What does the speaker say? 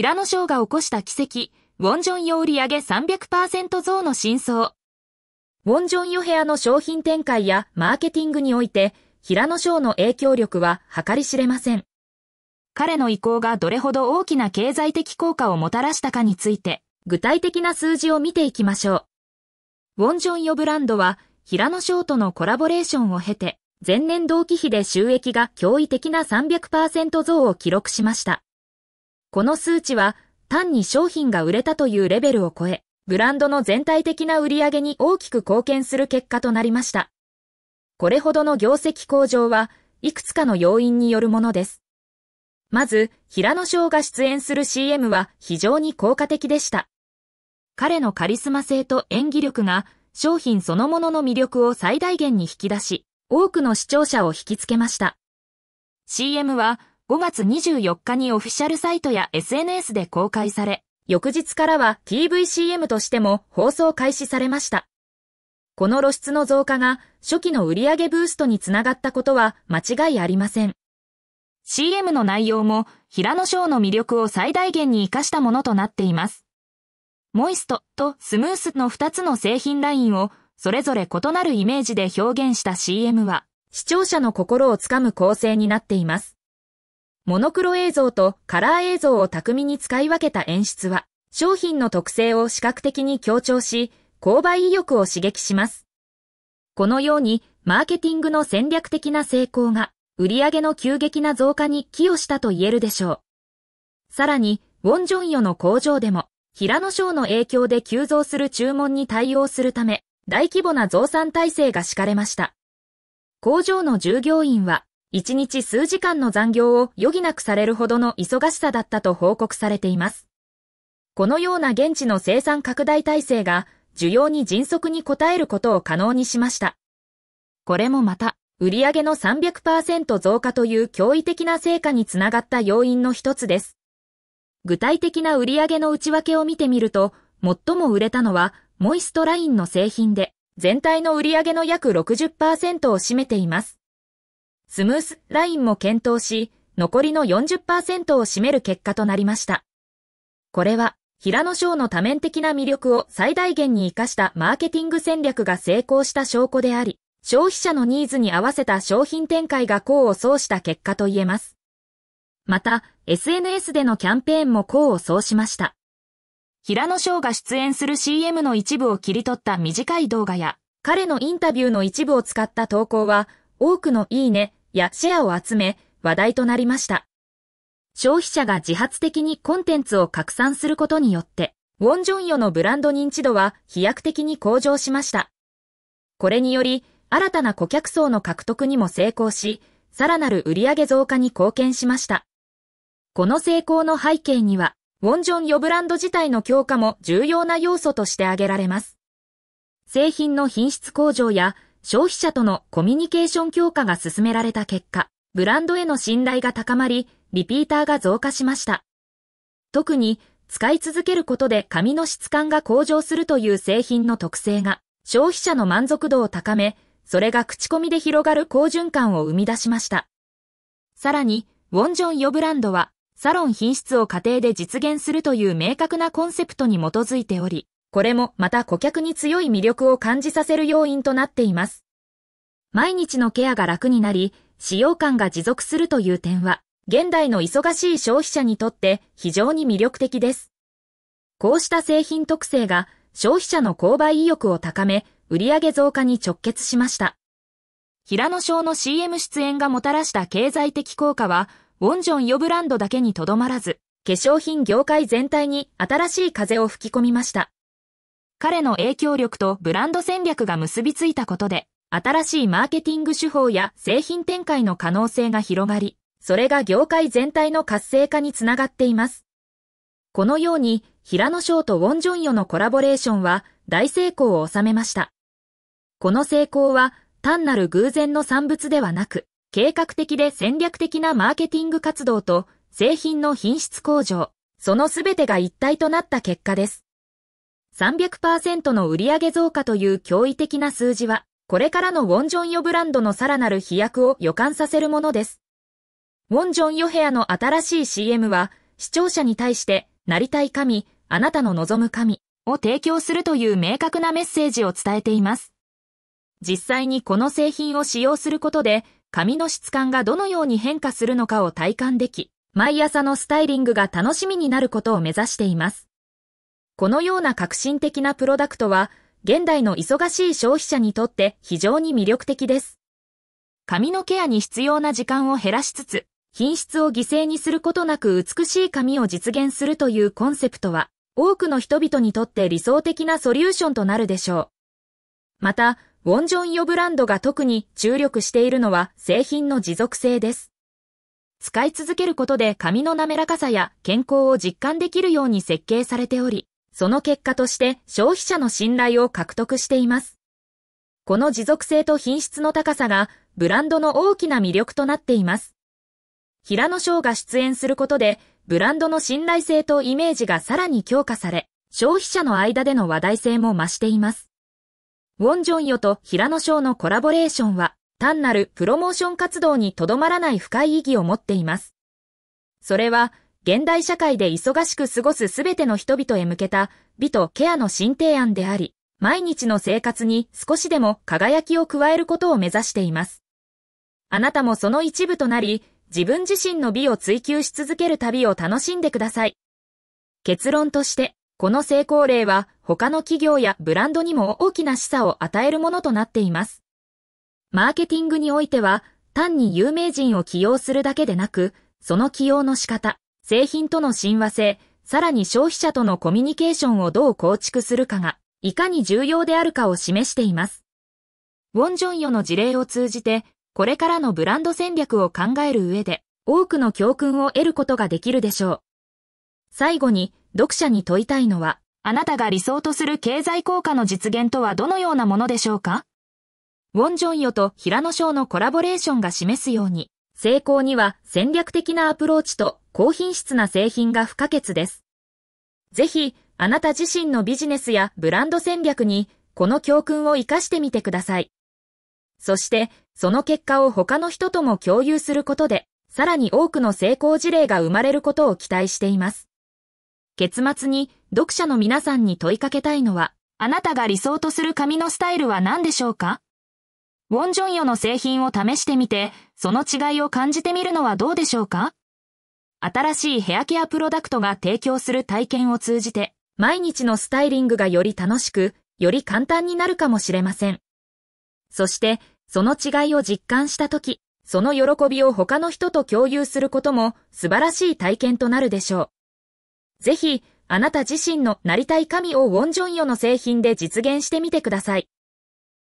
平野翔が起こした奇跡、ウォンジョン用売上300%増の真相。ウォンジョンヨヘアの商品展開やマーケティングにおいて、平野翔の影響力は計り知れません。彼の意向がどれほど大きな経済的効果をもたらしたかについて、具体的な数字を見ていきましょう。ウォンジョンヨブランドは、平野翔とのコラボレーションを経て、前年同期比で収益が驚異的な300%増を記録しました。この数値は単に商品が売れたというレベルを超え、ブランドの全体的な売り上げに大きく貢献する結果となりました。これほどの業績向上はいくつかの要因によるものです。まず、平野翔が出演する CM は非常に効果的でした。彼のカリスマ性と演技力が商品そのものの魅力を最大限に引き出し、多くの視聴者を引きつけました。CM は5月24日にオフィシャルサイトや SNS で公開され、翌日からは TVCM としても放送開始されました。この露出の増加が初期の売上ブーストにつながったことは間違いありません。CM の内容も平野翔の魅力を最大限に活かしたものとなっています。モイストとスムースの2つの製品ラインをそれぞれ異なるイメージで表現した CM は視聴者の心をつかむ構成になっています。モノクロ映像とカラー映像を巧みに使い分けた演出は、商品の特性を視覚的に強調し、購買意欲を刺激します。このように、マーケティングの戦略的な成功が、売上の急激な増加に寄与したと言えるでしょう。さらに、ウォンジョンヨの工場でも、平野省の影響で急増する注文に対応するため、大規模な増産体制が敷かれました。工場の従業員は、一日数時間の残業を余儀なくされるほどの忙しさだったと報告されています。このような現地の生産拡大体制が需要に迅速に応えることを可能にしました。これもまた、売上の300%増加という驚異的な成果につながった要因の一つです。具体的な売上の内訳を見てみると、最も売れたのは、モイストラインの製品で、全体の売上の約60%を占めています。スムースラインも検討し、残りの40%を占める結果となりました。これは、平野翔の多面的な魅力を最大限に活かしたマーケティング戦略が成功した証拠であり、消費者のニーズに合わせた商品展開が功を奏した結果と言えます。また、SNS でのキャンペーンも功を奏しました。平野翔が出演する CM の一部を切り取った短い動画や、彼のインタビューの一部を使った投稿は、多くのいいね、やシェアを集め話題となりました。消費者が自発的にコンテンツを拡散することによって、ウォンジョンヨのブランド認知度は飛躍的に向上しました。これにより、新たな顧客層の獲得にも成功し、さらなる売上増加に貢献しました。この成功の背景には、ウォンジョンヨブランド自体の強化も重要な要素として挙げられます。製品の品質向上や消費者とのコミュニケーション強化が進められた結果、ブランドへの信頼が高まり、リピーターが増加しました。特に、使い続けることで髪の質感が向上するという製品の特性が、消費者の満足度を高め、それが口コミで広がる好循環を生み出しました。さらに、ウォンジョンヨブランドは、サロン品質を家庭で実現するという明確なコンセプトに基づいており、これもまた顧客に強い魅力を感じさせる要因となっています。毎日のケアが楽になり、使用感が持続するという点は、現代の忙しい消費者にとって非常に魅力的です。こうした製品特性が消費者の購買意欲を高め、売上増加に直結しました。平野省の CM 出演がもたらした経済的効果は、ウォンジョンヨブランドだけにとどまらず、化粧品業界全体に新しい風を吹き込みました。彼の影響力とブランド戦略が結びついたことで、新しいマーケティング手法や製品展開の可能性が広がり、それが業界全体の活性化につながっています。このように、平野翔とウォン・ジョンヨのコラボレーションは大成功を収めました。この成功は単なる偶然の産物ではなく、計画的で戦略的なマーケティング活動と製品の品質向上、その全てが一体となった結果です。300%の売上増加という驚異的な数字は、これからのウォンジョンヨブランドのさらなる飛躍を予感させるものです。ウォンジョンヨヘアの新しい CM は、視聴者に対して、なりたい神、あなたの望む神を提供するという明確なメッセージを伝えています。実際にこの製品を使用することで、髪の質感がどのように変化するのかを体感でき、毎朝のスタイリングが楽しみになることを目指しています。このような革新的なプロダクトは、現代の忙しい消費者にとって非常に魅力的です。髪のケアに必要な時間を減らしつつ、品質を犠牲にすることなく美しい髪を実現するというコンセプトは、多くの人々にとって理想的なソリューションとなるでしょう。また、ウォンジョンイオブランドが特に注力しているのは製品の持続性です。使い続けることで髪の滑らかさや健康を実感できるように設計されており、その結果として消費者の信頼を獲得しています。この持続性と品質の高さがブランドの大きな魅力となっています。平野翔が出演することで、ブランドの信頼性とイメージがさらに強化され、消費者の間での話題性も増しています。ウォン・ジョンヨと平野翔のコラボレーションは、単なるプロモーション活動にとどまらない深い意義を持っています。それは、現代社会で忙しく過ごすすべての人々へ向けた美とケアの新提案であり、毎日の生活に少しでも輝きを加えることを目指しています。あなたもその一部となり、自分自身の美を追求し続ける旅を楽しんでください。結論として、この成功例は他の企業やブランドにも大きな示唆を与えるものとなっています。マーケティングにおいては、単に有名人を起用するだけでなく、その起用の仕方、製品との親和性、さらに消費者とのコミュニケーションをどう構築するかが、いかに重要であるかを示しています。ウォン・ジョンヨの事例を通じて、これからのブランド戦略を考える上で、多くの教訓を得ることができるでしょう。最後に、読者に問いたいのは、あなたが理想とする経済効果の実現とはどのようなものでしょうかウォン・ジョンヨと平野省のコラボレーションが示すように、成功には戦略的なアプローチと高品質な製品が不可欠です。ぜひ、あなた自身のビジネスやブランド戦略に、この教訓を活かしてみてください。そして、その結果を他の人とも共有することで、さらに多くの成功事例が生まれることを期待しています。結末に、読者の皆さんに問いかけたいのは、あなたが理想とする髪のスタイルは何でしょうかウォンジョンヨの製品を試してみて、その違いを感じてみるのはどうでしょうか新しいヘアケアプロダクトが提供する体験を通じて、毎日のスタイリングがより楽しく、より簡単になるかもしれません。そして、その違いを実感したとき、その喜びを他の人と共有することも素晴らしい体験となるでしょう。ぜひ、あなた自身のなりたい神をウォンジョンヨの製品で実現してみてください。